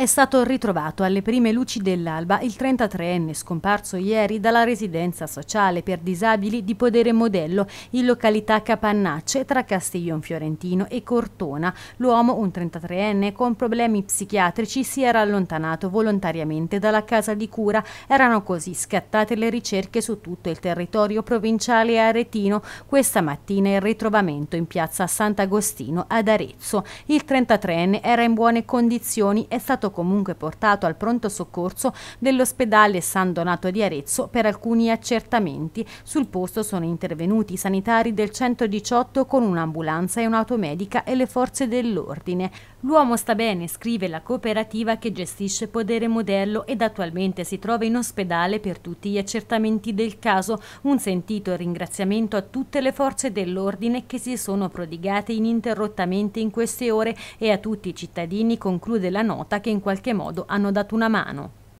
È stato ritrovato alle prime luci dell'alba il 33enne scomparso ieri dalla residenza sociale per disabili di Podere Modello in località Capannacce tra Castiglion Fiorentino e Cortona. L'uomo, un 33enne con problemi psichiatrici, si era allontanato volontariamente dalla casa di cura. Erano così scattate le ricerche su tutto il territorio provinciale aretino. Questa mattina il ritrovamento in piazza Sant'Agostino ad Arezzo. Il 33enne era in buone condizioni, è stato comunque portato al pronto soccorso dell'ospedale San Donato di Arezzo per alcuni accertamenti. Sul posto sono intervenuti i sanitari del 118 con un'ambulanza e un'automedica e le forze dell'ordine. L'uomo sta bene, scrive la cooperativa che gestisce Podere Modello ed attualmente si trova in ospedale per tutti gli accertamenti del caso. Un sentito ringraziamento a tutte le forze dell'ordine che si sono prodigate ininterrottamente in queste ore e a tutti i cittadini, conclude la nota che in in qualche modo hanno dato una mano.